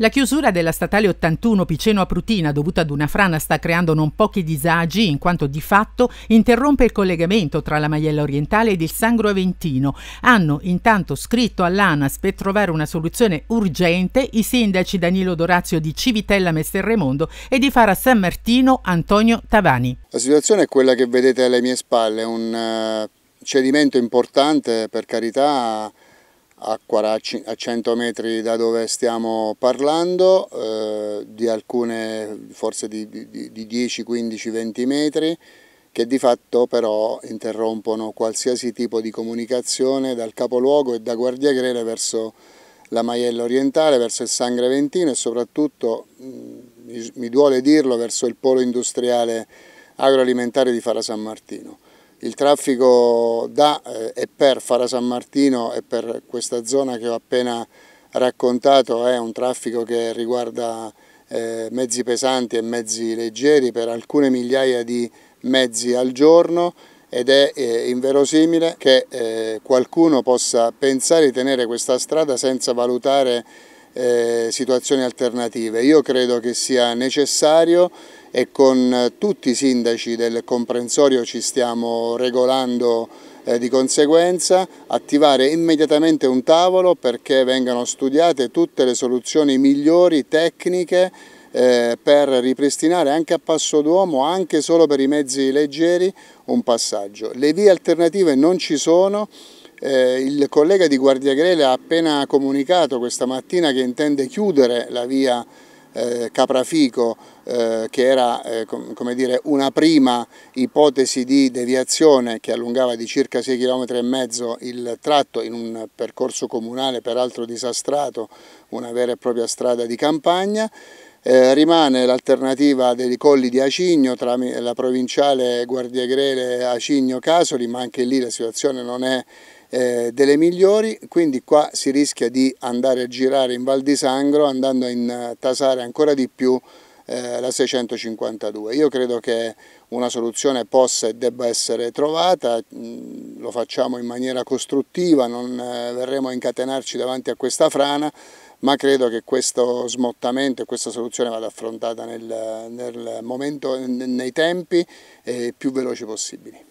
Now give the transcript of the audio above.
La chiusura della statale 81 Piceno a Prutina dovuta ad una frana sta creando non pochi disagi in quanto di fatto interrompe il collegamento tra la Maiella Orientale ed il Sangro Aventino. Hanno intanto scritto all'ANAS per trovare una soluzione urgente i sindaci Danilo Dorazio di Civitella Mesterremondo e di Fara San Martino Antonio Tavani. La situazione è quella che vedete alle mie spalle, un eh, cedimento importante per carità a, 100 metri da dove stiamo parlando, eh, di alcune forse di, di, di 10, 15, 20 metri, che di fatto però interrompono qualsiasi tipo di comunicazione dal capoluogo e da Guardia Grele verso la Maiella orientale, verso il Sangre Ventino e soprattutto, mm, mi, mi duole dirlo, verso il polo industriale agroalimentare di Fara San Martino. Il traffico da e per Fara San Martino e per questa zona che ho appena raccontato è un traffico che riguarda eh, mezzi pesanti e mezzi leggeri per alcune migliaia di mezzi al giorno ed è eh, inverosimile che eh, qualcuno possa pensare di tenere questa strada senza valutare eh, situazioni alternative. Io credo che sia necessario e con tutti i sindaci del comprensorio ci stiamo regolando eh, di conseguenza attivare immediatamente un tavolo perché vengano studiate tutte le soluzioni migliori tecniche eh, per ripristinare anche a passo d'uomo, anche solo per i mezzi leggeri, un passaggio. Le vie alternative non ci sono, eh, il collega di Guardia Grele ha appena comunicato questa mattina che intende chiudere la via eh, Caprafico eh, che era eh, com come dire, una prima ipotesi di deviazione che allungava di circa 6 km e mezzo il tratto in un percorso comunale peraltro disastrato, una vera e propria strada di campagna. Eh, rimane l'alternativa dei colli di Acigno tra la provinciale Guardiagrele Acigno-Casoli, ma anche lì la situazione non è eh, delle migliori, quindi qua si rischia di andare a girare in Val di Sangro andando a intasare eh, ancora di più eh, la 652. Io credo che una soluzione possa e debba essere trovata, mm, lo facciamo in maniera costruttiva, non eh, verremo a incatenarci davanti a questa frana, ma credo che questo smottamento e questa soluzione vada affrontata nel, nel momento, nei tempi eh, più veloci possibili.